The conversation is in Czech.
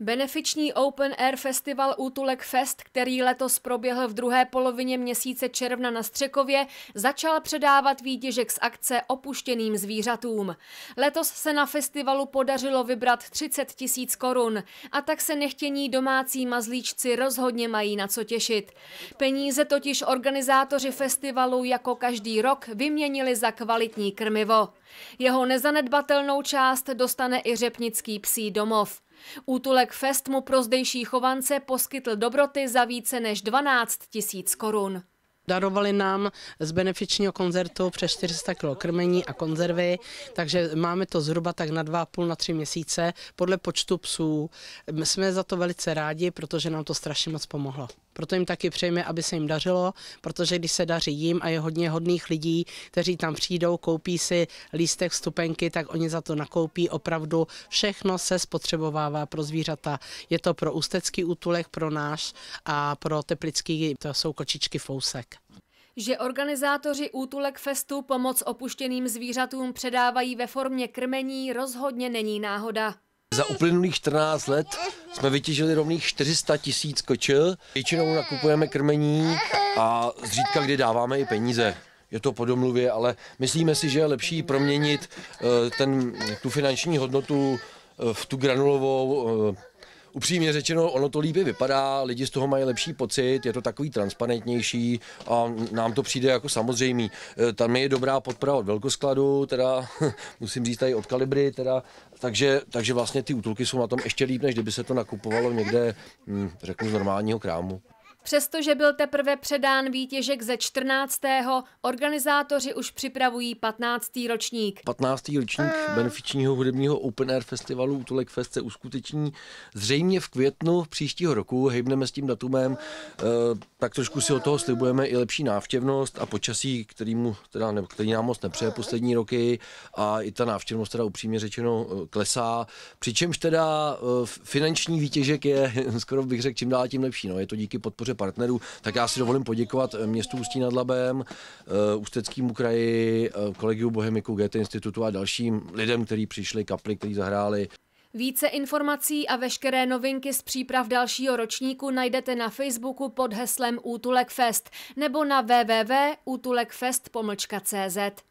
Benefiční Open Air Festival Útulek Fest, který letos proběhl v druhé polovině měsíce června na Střekově, začal předávat výtěžek z akce opuštěným zvířatům. Letos se na festivalu podařilo vybrat 30 tisíc korun a tak se nechtění domácí mazlíčci rozhodně mají na co těšit. Peníze totiž organizátoři festivalu jako každý rok vyměnili za kvalitní krmivo. Jeho nezanedbatelnou část dostane i řepnický psí domov. Útulek Fest mu pro zdejší chovance poskytl dobroty za více než 12 tisíc korun. Darovali nám z benefičního koncertu přes 400 kg krmení a konzervy, takže máme to zhruba tak na 2,5 na 3 měsíce podle počtu psů. Jsme za to velice rádi, protože nám to strašně moc pomohlo. Proto jim taky přejeme, aby se jim dařilo, protože když se daří jim a je hodně hodných lidí, kteří tam přijdou, koupí si lístek, stupenky, tak oni za to nakoupí opravdu všechno se spotřebovává pro zvířata. Je to pro ústecký útulek, pro náš a pro teplický, to jsou kočičky fousek. Že organizátoři útulek festu pomoc opuštěným zvířatům předávají ve formě krmení, rozhodně není náhoda. Za uplynulých 14 let jsme vytěžili rovných 400 tisíc kočil. Většinou nakupujeme krmení a zřídka kdy dáváme i peníze. Je to po domluvě, ale myslíme si, že je lepší proměnit eh, ten, tu finanční hodnotu eh, v tu granulovou eh, upřímně řečeno, ono to líbě vypadá, lidi z toho mají lepší pocit, je to takový transparentnější a nám to přijde jako samozřejmý. E, tam je dobrá podpora od velkoskladu, teda musím říct tady od kalibry, teda, takže, takže vlastně ty útulky jsou na tom ještě líp, než kdyby se to nakupovalo někde, hm, řeknu, z normálního krámu. Přestože byl teprve předán výtěžek ze 14. organizátoři už připravují 15. ročník. 15. ročník ah. benefičního hudebního Open Air festivalu Tulek Fest se uskuteční zřejmě v květnu příštího roku. Hejbneme s tím datumem, eh, tak trošku si od toho slibujeme i lepší návštěvnost a počasí, mu, teda, ne, který nám moc nepřeje poslední roky a i ta návštěvnost teda upřímně řečeno eh, klesá. Přičemž teda eh, finanční výtěžek je skoro bych řekl čím dál tím lepší. No. Je to díky podpoře partnerů, tak já si dovolím poděkovat eh, městu Ústí nad Labem, eh, Ústeckému kraji, eh, kolegiu Bohemiku, GT institutu a dalším lidem, kteří přišli, kapli, kteří zahráli. Více informací a veškeré novinky z příprav dalšího ročníku najdete na Facebooku pod heslem Útulek Fest nebo na www.útulekfest.cz.